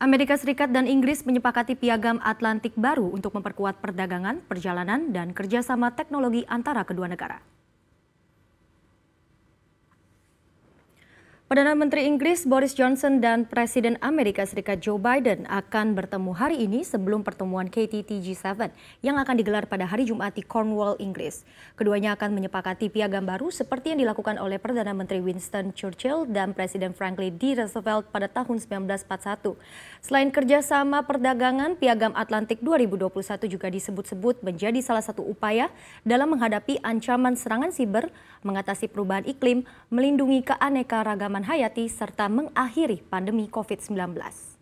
Amerika Serikat dan Inggris menyepakati piagam Atlantik baru untuk memperkuat perdagangan, perjalanan, dan kerjasama teknologi antara kedua negara. Perdana Menteri Inggris Boris Johnson dan Presiden Amerika Serikat Joe Biden akan bertemu hari ini sebelum pertemuan KTT G7 yang akan digelar pada hari Jumat di Cornwall, Inggris. Keduanya akan menyepakati piagam baru seperti yang dilakukan oleh Perdana Menteri Winston Churchill dan Presiden Franklin D. Roosevelt pada tahun 1941. Selain kerjasama perdagangan, piagam Atlantik 2021 juga disebut-sebut menjadi salah satu upaya dalam menghadapi ancaman serangan siber, mengatasi perubahan iklim, melindungi keanekaragaman Hayati serta mengakhiri pandemi COVID-19.